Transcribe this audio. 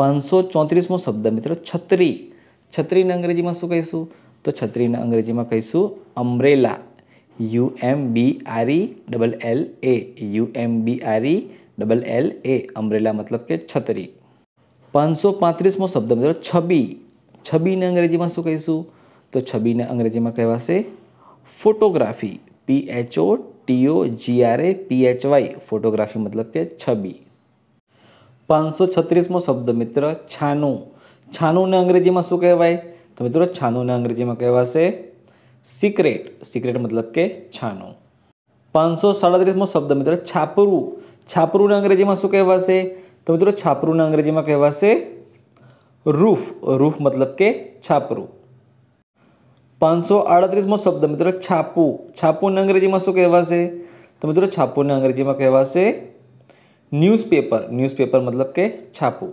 पांच सौ चौतरीसमो शब्द मित्रों छतरी छतरी ने अंग्रेजी में शूँ कहीशू तो छतरी ने अंग्रेजी में कहीशू umbrella U M B R E double L A U M B R E double L A umbrella मतलब के छतरी पांच सौ पात्रमो शब्द मित्रों छबी छबी ने अंग्रेजी में शूँ कही तो छबी ने अंग्रेजी में कहवा से photography P H O T O G R A P H Y photography मतलब के छबी पांच सौ छत्रीसमो शब्द मित्र छाणु छाणु ने अंग्रेजी में शूँ कहवाय तो मित्रों छाणु ने अंग्रेजी में कहवा सीक्रेट सीक्रेट मतलब के छाणु पांच सौ साड़ीसमो शब्द मित्र छापरू छापरू ने अंग्रेजी में शूँ कहवा तो मित्रों छापरू ने अंग्रेजी में कहवा रूफ रूफ मतलब के छापरू पांच सौ आड़ीसमो शब्द मित्रों छापू छापू ने अंग्रेजी में शूँ कहवा तो मित्रों छापू ने अंग्रेजी में कहवा न्यूज़पेपर न्यूज़पेपर मतलब के छापू